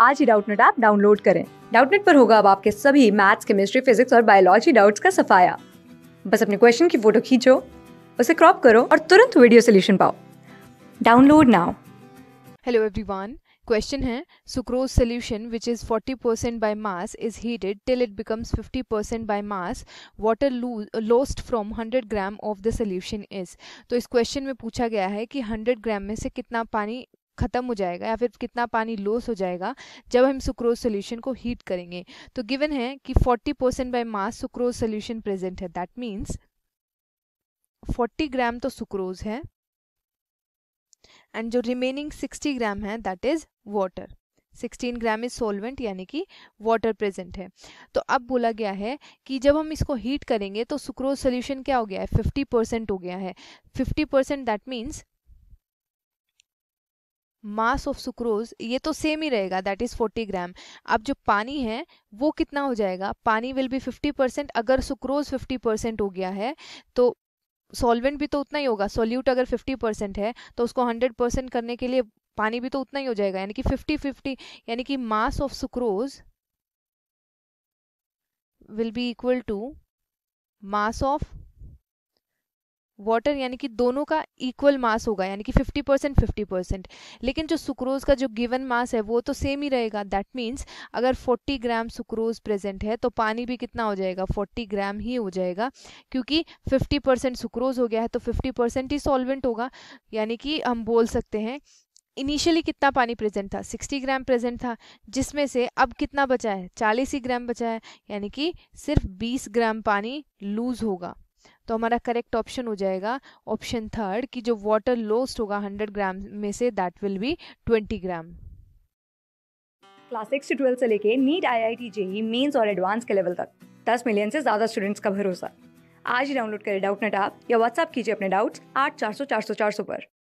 आज ही Doubtnut app download करें डाउटनेट पर होगा अब आपके सभी मैथ्स केमिस्ट्री फिजिक्स और बायोलॉजी डाउट्स का सफाया बस अपने क्वेश्चन की फोटो खींचो उसे क्रॉप करो और तुरंत वीडियो सोल्यूशन पाओ download now hello everyone question है sucrose solution which is 40 percent by mass is heated till it becomes 50 percent by mass water lost from 100 gram of the solution is तो इस question में पूछा गया है कि 100 ग्राम में से कितना पानी ख़त्म हो जाएगा या फिर कितना पानी लॉस हो जाएगा जब हम सुक्रोज सोल्यूशन को हीट करेंगे तो गिवन है कि 40 percent by mass sucrose solution present है दैट मीन्स 40 ग्राम तो सुक्रोज है एंड जो रिमेनिंग 60 ग्राम है that is water 16 gram is solvent यानी कि वाटर प्रेजेंट है तो अब बोला गया है कि जब हम इसको हीट करेंगे तो सुक्रोज सोल्यूशन क्या हो गया है 50 परसेंट हो गया है 50 percent that means mass of sucrose ये तो सेम ही रहेगा दैट इज़ 40 ग्राम अब जो पानी है वो कितना हो जाएगा पानी विल बी 50 परसेंट अगर सुक्रोज 50 परसेंट हो गया है तो सॉल्वेंट भी तो उतना ही होगा सोल्यूट अगर 50 परसेंट है तो उसको 100 परसेंट करने के लिए पानी भी तो उतना ही हो जाएगा यानी कि 50 50 यानी कि mass of sucrose will be equal to mass of water यानी कि दोनों का इक्वल मास होगा यानी कि 50 परसेंट फिफ्टी परसेंट लेकिन जो सुक्रोज का जो गिवन मास है वो तो सेम ही रहेगा दैट मीन्स अगर 40 ग्राम सुक्रोज प्रेजेंट है तो पानी भी कितना हो जाएगा 40 ग्राम ही हो जाएगा क्योंकि 50 परसेंट सुक्रोज हो गया है तो 50 परसेंट ही सॉल्वेंट होगा यानी कि हम बोल सकते हैं इनिशियली कितना पानी प्रेजेंट था 60 ग्राम प्रेजेंट था जिसमें से अब कितना बचा है 40 ही ग्राम बचा है यानी कि सिर्फ 20 ग्राम पानी लूज होगा तो हमारा करेक्ट ऑप्शन हो जाएगा ऑप्शन थर्ड कि जो वाटर लॉस्ट होगा हंड्रेड ग्राम में से that will be twenty gram class six से ट्वेल्थ से लेके NEET I I T JEE Mains और एडवांस के लेवल तक दस मिलियन से ज़्यादा स्टूडेंट्स का भरोसा आज ही डाउनलोड करें डाउट नेट आप या व्हाट्सअप कीजिए अपने डाउट्स आठ चार सौ चार सौ चार सौ पर